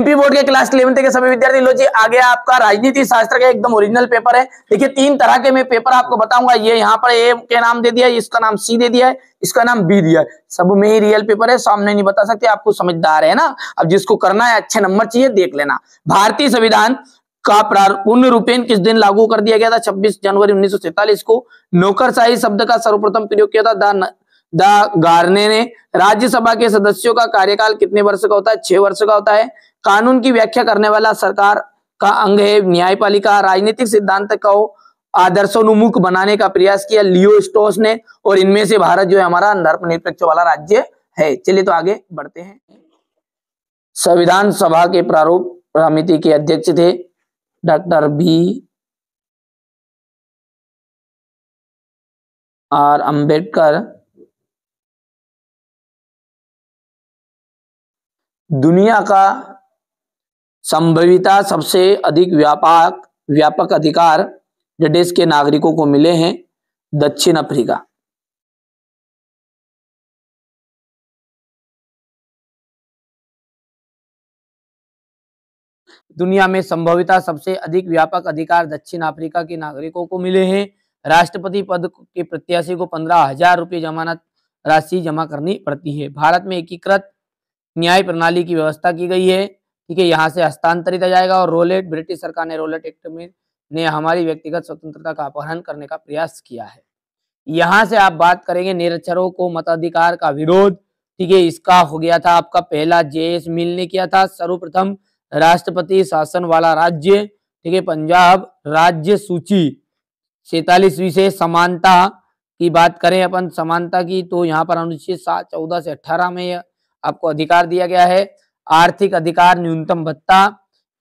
MP board के class eleventh के सभी विद्यार्थी लो जी आ गया आपका राजनीति शास्त्र का एकदम ओरिजिनल पेपर है देखिए तीन तरह के मैं पेपर आपको बताऊंगा ये यहाँ पर ए के नाम दे दिया है इसका नाम सी दे दिया है इसका नाम बी दिया है सब में ही रियल पेपर है सामने नहीं बता सकते आपको समझदार है ना अब जिसको करना है अच्छे नंबर चाहिए देख लेना भारतीय संविधान का पूर्ण रूपेण किस दिन लागू कर दिया गया था छब्बीस जनवरी उन्नीस को नौकरशाही शब्द का सर्वप्रथम प्रयोग किया था द गारने ने राज्यसभा के सदस्यों का कार्यकाल कितने वर्ष का होता है छह वर्ष का होता है कानून की व्याख्या करने वाला सरकार का अंग है न्यायपालिका राजनीतिक सिद्धांत को आदर्शोन्मुख बनाने का प्रयास किया लियो स्टोस ने और इनमें से भारत जो है हमारा धर्मनिरपेक्ष वाला राज्य है चलिए तो आगे बढ़ते हैं संविधान सभा के प्रारूप समिति के अध्यक्ष थे डॉक्टर बी आर अंबेडकर दुनिया का संभविता सबसे अधिक व्यापक व्यापक अधिकार ब्रिटिश देश के नागरिकों को मिले हैं दक्षिण अफ्रीका दुनिया में संभविता सबसे अधिक व्यापक अधिकार दक्षिण अफ्रीका के नागरिकों को मिले हैं राष्ट्रपति पद के प्रत्याशी को पंद्रह हजार रुपये जमानत राशि जमा करनी पड़ती है भारत में एकीकृत न्याय प्रणाली की व्यवस्था की गई है ठीक है यहाँ से हस्तांतरित जाएगा और रोलेट ब्रिटिश सरकार ने रोलेट एक्ट में ने हमारी व्यक्तिगत स्वतंत्रता का अपहरण करने का प्रयास किया है यहाँ से आप बात करेंगे निरक्षरों को मताधिकार का विरोध ठीक है इसका हो गया था आपका पहला जेएस मिल ने किया था सर्वप्रथम राष्ट्रपति शासन वाला राज्य ठीक है पंजाब राज्य सूची सैतालीसवीं से समानता की बात करें अपन समानता की तो यहाँ पर अनुच्छेद सात चौदह से अठारह में आपको अधिकार दिया गया है आर्थिक अधिकार न्यूनतम भत्ता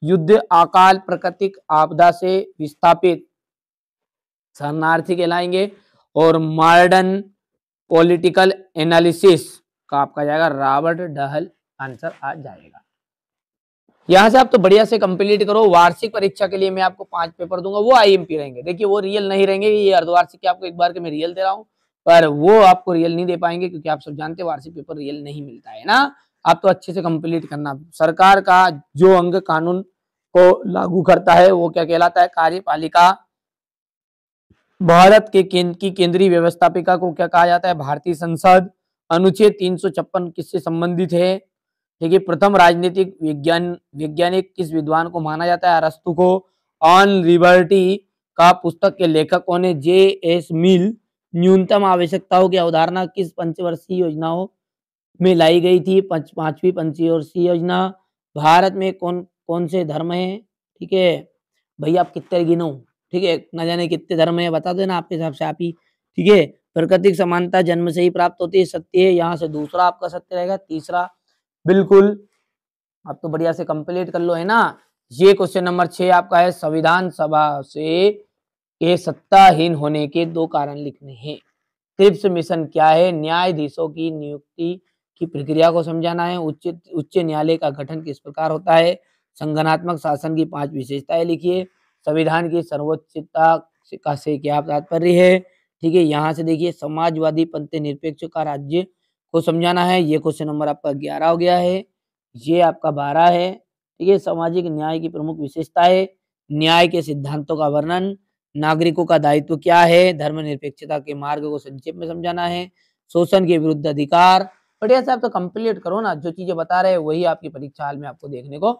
युद्ध अकाल प्राकृतिक आपदा से विस्थापित शरणार्थी कहलाएंगे और मॉडर्न पॉलिटिकल एनालिसिस का आपका जाएगा रॉबर्ट डहल आंसर आ जाएगा यहां से आप तो बढ़िया से कंप्लीट करो वार्षिक परीक्षा के लिए मैं आपको पांच पेपर दूंगा वो आईएमपी रहेंगे देखिए वो रियल नहीं रहेंगे ये अर्धवार्षिक के आपको एक बार के मैं रियल दे रहा हूँ पर वो आपको रियल नहीं दे पाएंगे क्योंकि आप सब जानते हैं वार्षिक पेपर रियल नहीं मिलता है ना आप तो अच्छे से कंप्लीट करना सरकार का जो अंग कानून को लागू करता है वो क्या कहलाता है कार्यपालिका भारत के केंद्र की केंद्रीय व्यवस्थापिका को क्या कहा जाता है भारतीय संसद अनुच्छेद तीन सौ छप्पन किससे संबंधित है ठीक है प्रथम राजनीतिक विज्ञान वैज्ञानिक किस विद्वान को माना जाता है अरस्तु को ऑन लिबर्टी का पुस्तक के लेखक कौन है जे एस मिल न्यूनतम आवश्यकताओं की अवधारणा किस पंचवर्षीय योजनाओं में लाई गई थी पंच पांचवी पंचवर्षीय योजना भारत में कौन कौन से धर्म है ठीक है भैया आप कितने गिनो ठीक है ना जाने कितने धर्म है बता देना आपके हिसाब से आप ही ठीक है प्रकृतिक समानता जन्म से ही प्राप्त होती है सत्य है यहाँ से दूसरा आपका सत्य रहेगा तीसरा बिल्कुल आप तो बढ़िया से कंप्लीट कर लो है ना ये क्वेश्चन नंबर छह आपका है संविधान सभा से के सत्ताहीन होने के दो कारण लिखने हैं क्रिप्स मिशन क्या है न्यायाधीशों की नियुक्ति की प्रक्रिया को समझाना है उच्च उच्च न्यायालय का गठन किस प्रकार होता है संगठनात्मक शासन की पांच विशेषताएं लिखिए संविधान की सर्वोच्चता का से क्या तात्पर्य है ठीक है यहाँ से देखिए समाजवादी पंथ निरपेक्ष का राज्य को समझाना है ये क्वेश्चन नंबर आपका ग्यारह हो गया है ये आपका बारह है ठीक है सामाजिक न्याय की प्रमुख विशेषता है न्याय के सिद्धांतों का वर्णन नागरिकों का दायित्व क्या है धर्मनिरपेक्षता के मार्ग को संक्षेप में समझाना है शोषण के विरुद्ध अधिकार बढ़िया से आप तो कंप्लीट करो ना जो चीजें बता रहे हैं वही आपकी परीक्षा हाल में आपको देखने को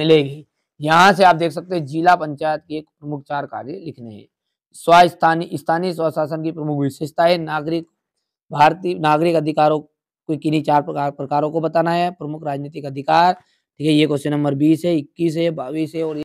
मिलेगी यहाँ से आप देख सकते हैं जिला पंचायत के प्रमुख चार कार्य लिखने हैं स्वस्थानीय स्थानीय स्वशासन की प्रमुख है नागरिक भारतीय नागरिक अधिकारों को किन्हीं चार प्रकार प्रकारों को बताना है प्रमुख राजनीतिक अधिकार ठीक है ये क्वेश्चन नंबर बीस है इक्कीस है बाईस है और